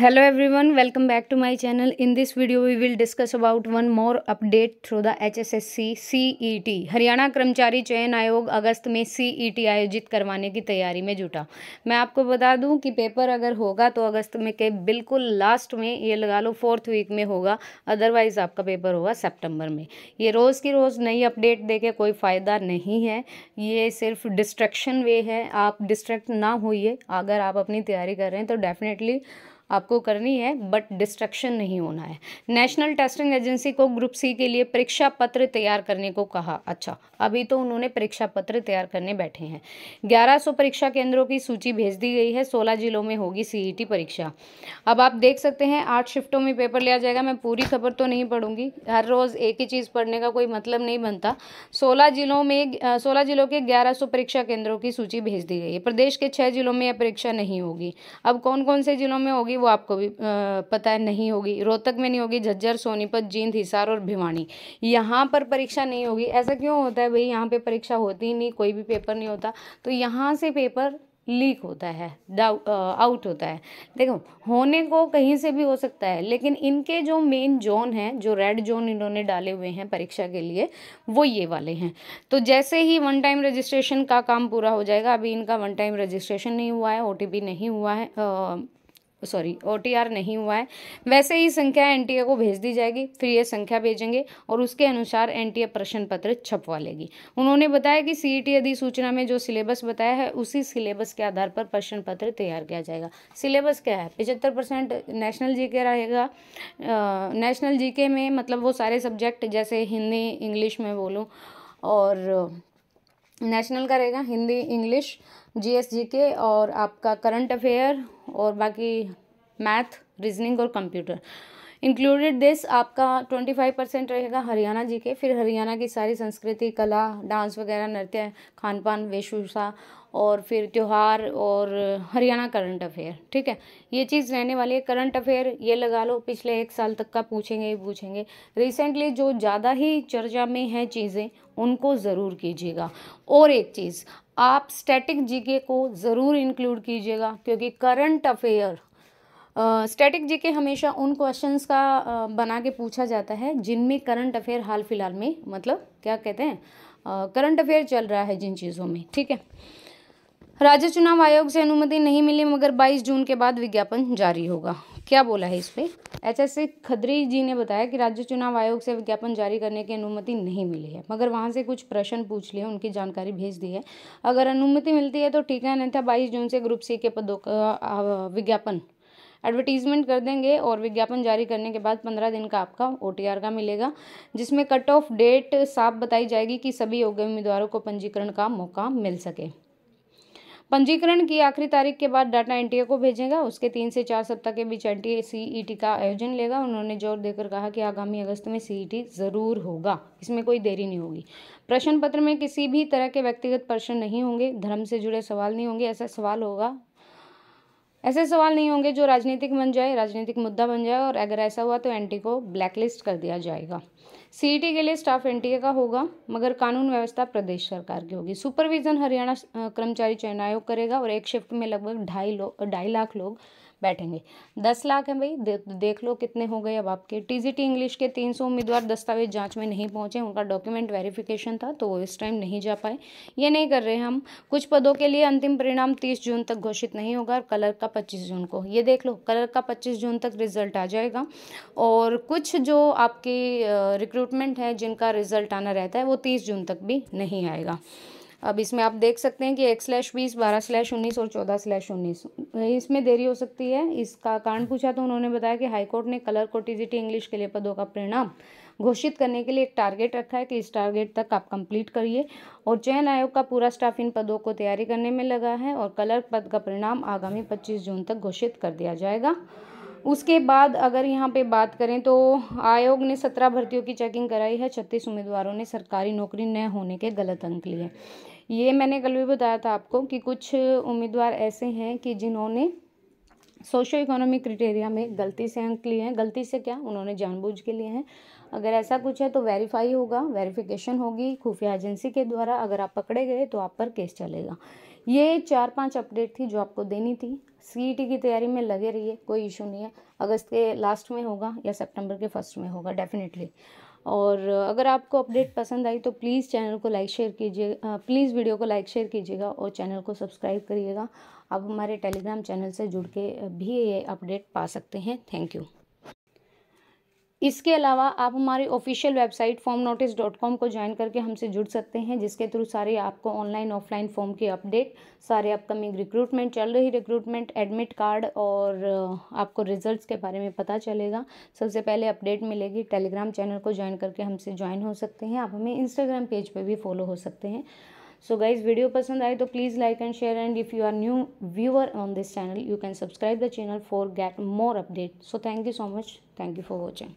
hello everyone welcome back to my channel in this video we will discuss about one more update through the HSSC CET Haryana कर्मचारी चयन आयोग अगस्त में CET आयोजित करवाने की तैयारी में जुटा मैं आपको बता दूं कि पेपर अगर होगा तो अगस्त में के बिल्कुल लास्ट में ये लगा लो फोर्थ वीक में होगा अदरवाइज आपका पेपर होगा सेप्टेम्बर में ये रोज़ की रोज़ नई अपडेट दे के कोई फ़ायदा नहीं है ये सिर्फ डिस्ट्रेक्शन वे है आप डिस्ट्रैक्ट ना होइए अगर आप अपनी तैयारी कर रहे हैं तो डेफिनेटली आपको करनी है बट डिस्ट्रक्शन नहीं होना है नेशनल टेस्टिंग एजेंसी को ग्रुप सी के लिए परीक्षा पत्र तैयार करने को कहा अच्छा अभी तो उन्होंने परीक्षा पत्र तैयार करने बैठे हैं 1100 परीक्षा केंद्रों की सूची भेज दी गई है 16 जिलों में होगी सीईटी e परीक्षा अब आप देख सकते हैं आठ शिफ्टों में पेपर लिया जाएगा मैं पूरी खबर तो नहीं पढ़ूंगी हर रोज़ एक ही चीज़ पढ़ने का कोई मतलब नहीं बनता सोलह जिलों में सोलह जिलों के ग्यारह परीक्षा केंद्रों की सूची भेज दी गई है प्रदेश के छः जिलों में यह परीक्षा नहीं होगी अब कौन कौन से जिलों में होगी वो आपको भी पता है नहीं होगी रोहतक में नहीं होगी झज्जर सोनीपत जींद हिसार और भिवानी यहाँ पर परीक्षा नहीं होगी ऐसा क्यों होता है भाई यहाँ पे परीक्षा होती ही नहीं कोई भी पेपर नहीं होता तो यहाँ से पेपर लीक होता है आउट होता है देखो होने को कहीं से भी हो सकता है लेकिन इनके जो मेन जोन हैं जो रेड जोन इन्होंने डाले हुए हैं परीक्षा के लिए वो ये वाले हैं तो जैसे ही वन टाइम रजिस्ट्रेशन का काम पूरा हो जाएगा अभी इनका वन टाइम रजिस्ट्रेशन नहीं हुआ है ओ नहीं हुआ है आ, सॉरी ओ नहीं हुआ है वैसे ही संख्या एन को भेज दी जाएगी फिर ये संख्या भेजेंगे और उसके अनुसार एन प्रश्न पत्र छपवा लेगी उन्होंने बताया कि सी e अधिसूचना में जो सिलेबस बताया है उसी सिलेबस के आधार पर प्रश्न पत्र तैयार किया जाएगा सिलेबस क्या है पिचहत्तर परसेंट नेशनल जी रहेगा नेशनल जी में मतलब वो सारे सब्जेक्ट जैसे हिंदी इंग्लिश में बोलूँ और नेशनल का रहेगा हिंदी इंग्लिश जी के और आपका करंट अफेयर और बाकी मैथ रीजनिंग और कंप्यूटर इंक्लूडेड दिस आपका ट्वेंटी फाइव परसेंट रहेगा हरियाणा जी के फिर हरियाणा की सारी संस्कृति कला डांस वगैरह नृत्य खान पान वेशभूषा और फिर त्यौहार और हरियाणा करंट अफेयर ठीक है ये चीज़ रहने वाली है करंट अफेयर ये लगा लो पिछले एक साल तक का पूछेंगे ही पूछेंगे रिसेंटली जो ज़्यादा ही चर्चा में है चीज़ें उनको ज़रूर कीजिएगा और एक चीज़ आप स्टैटिक जीके को ज़रूर इंक्लूड कीजिएगा क्योंकि करंट अफेयर स्टैटिक जीके हमेशा उन क्वेश्चंस का uh, बना के पूछा जाता है जिनमें करंट अफेयर हाल फिलहाल में मतलब क्या कहते हैं करंट अफेयर चल रहा है जिन चीज़ों में ठीक है राज्य चुनाव आयोग से अनुमति नहीं मिली मगर 22 जून के बाद विज्ञापन जारी होगा क्या बोला है इस पर एच एस खदरी जी ने बताया कि राज्य चुनाव आयोग से विज्ञापन जारी करने की अनुमति नहीं मिली है मगर वहाँ से कुछ प्रश्न पूछ लिए उनकी जानकारी भेज दी है अगर अनुमति मिलती है तो ठीक है अन्यथा तो बाईस जून से ग्रुप सी के पदों का विज्ञापन एडवर्टीजमेंट कर देंगे और विज्ञापन जारी करने के बाद पंद्रह दिन का आपका ओ का मिलेगा जिसमें कट ऑफ डेट साफ बताई जाएगी कि सभी योग्य उम्मीदवारों को पंजीकरण का मौका मिल सके पंजीकरण की आखिरी तारीख के बाद डाटा एनटीए को भेजेगा उसके तीन से चार सप्ताह के बीच एनटीए सीईटी का आयोजन लेगा उन्होंने जोर देकर कहा कि आगामी अगस्त में सीईटी ज़रूर होगा इसमें कोई देरी नहीं होगी प्रश्न पत्र में किसी भी तरह के व्यक्तिगत प्रश्न नहीं होंगे धर्म से जुड़े सवाल नहीं होंगे ऐसा सवाल होगा ऐसे सवाल नहीं होंगे जो राजनीतिक बन जाए राजनीतिक मुद्दा बन जाए और अगर ऐसा हुआ तो एन को ब्लैकलिस्ट कर दिया जाएगा सीईटी e के लिए स्टाफ एनटीए का होगा मगर कानून व्यवस्था प्रदेश सरकार की होगी सुपरविजन हरियाणा कर्मचारी चयन आयोग करेगा और एक शिफ्ट में लगभग ढाई लोग ढाई लाख लोग बैठेंगे दस लाख हैं भाई दे, देख लो कितने हो गए अब आपके टीजीटी इंग्लिश के तीन सौ उम्मीदवार दस्तावेज जाँच में नहीं पहुँचे उनका डॉक्यूमेंट वेरिफिकेशन था तो वो इस टाइम नहीं जा पाए ये नहीं कर रहे हम कुछ पदों के लिए अंतिम परिणाम तीस जून तक घोषित नहीं होगा और कलर का पच्चीस जून को ये देख लो कलर का पच्चीस जून तक रिजल्ट आ जाएगा और कुछ जो आपकी रिक्रूटमेंट है जिनका रिजल्ट आना रहता है वो तीस जून तक भी नहीं आएगा अब इसमें आप देख सकते हैं कि एक स्लैश बीस बारह स्लैश उन्नीस और चौदह स्लैश उन्नीस इसमें देरी हो सकती है इसका कारण पूछा तो उन्होंने बताया कि हाईकोर्ट ने कलर कोटिजिटी इंग्लिश के लिए पदों का परिणाम घोषित करने के लिए एक टारगेट रखा है कि इस टारगेट तक आप कंप्लीट करिए और चयन आयोग का पूरा स्टाफ इन पदों को तैयारी करने में लगा है और कलर पद का परिणाम आगामी पच्चीस जून तक घोषित कर दिया जाएगा उसके बाद अगर यहाँ पे बात करें तो आयोग ने सत्रह भर्तियों की चेकिंग कराई है छत्तीस उम्मीदवारों ने सरकारी नौकरी न होने के गलत अंक लिए ये मैंने कल भी बताया था आपको कि कुछ उम्मीदवार ऐसे हैं कि जिन्होंने सोशो इकोनॉमिक क्रिटेरिया में गलती से अंक लिए हैं गलती से क्या उन्होंने जानबूझ के लिए हैं अगर ऐसा कुछ है तो वेरीफाई होगा वेरिफिकेशन होगी खुफिया एजेंसी के द्वारा अगर आप पकड़े गए तो आप पर केस चलेगा ये चार पांच अपडेट थी जो आपको देनी थी सीईटी e की तैयारी में लगे रहिए कोई इशू नहीं है अगस्त के लास्ट में होगा या सेप्टेम्बर के फर्स्ट में होगा डेफिनेटली और अगर आपको अपडेट पसंद आई तो प्लीज़ चैनल को लाइक शेयर कीजिए प्लीज़ वीडियो को लाइक शेयर कीजिएगा और चैनल को सब्सक्राइब करिएगा आप हमारे टेलीग्राम चैनल से जुड़ के भी ये अपडेट पा सकते हैं थैंक यू इसके अलावा आप हमारी official website form notice dot com को ज्वाइन करके हमसे जुड़ सकते हैं जिसके थ्रू सारे आपको ऑनलाइन ऑफलाइन फॉर्म के अपडेट सारे अपकमिंग रिक्रूटमेंट चल रही रिक्रूटमेंट एडमिट कार्ड और आपको रिजल्ट्स के बारे में पता चलेगा सबसे पहले अपडेट मिलेगी टेलीग्राम चैनल को ज्वाइन करके हमसे ज्वाइन हो सकते हैं आप हमें इंस्टाग्राम पेज पर भी फॉलो हो सकते हैं सो गाइज वीडियो पसंद आए तो please like and share and if you are new viewer on this channel you can subscribe the channel for get more update so thank you so much thank you for watching